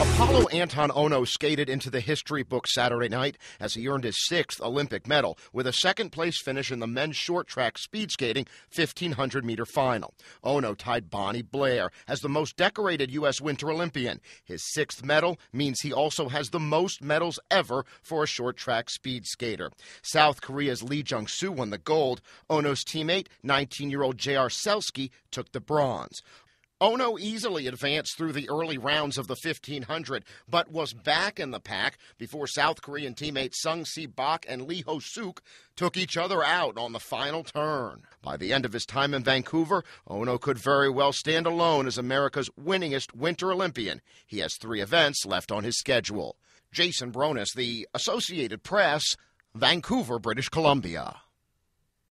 Apollo Anton Ono skated into the history book Saturday night as he earned his sixth Olympic medal with a second place finish in the men's short track speed skating 1500 meter final. Ono tied Bonnie Blair as the most decorated U.S. Winter Olympian. His sixth medal means he also has the most medals ever for a short track speed skater. South Korea's Lee Jung Soo won the gold. Ono's teammate, 19 year old J.R. Selsky, took the bronze. Ono oh, easily advanced through the early rounds of the 1500, but was back in the pack before South Korean teammates Sung Si Bak and Lee Ho Suk took each other out on the final turn. By the end of his time in Vancouver, Ono could very well stand alone as America's winningest Winter Olympian. He has three events left on his schedule. Jason Bronis, The Associated Press, Vancouver, British Columbia.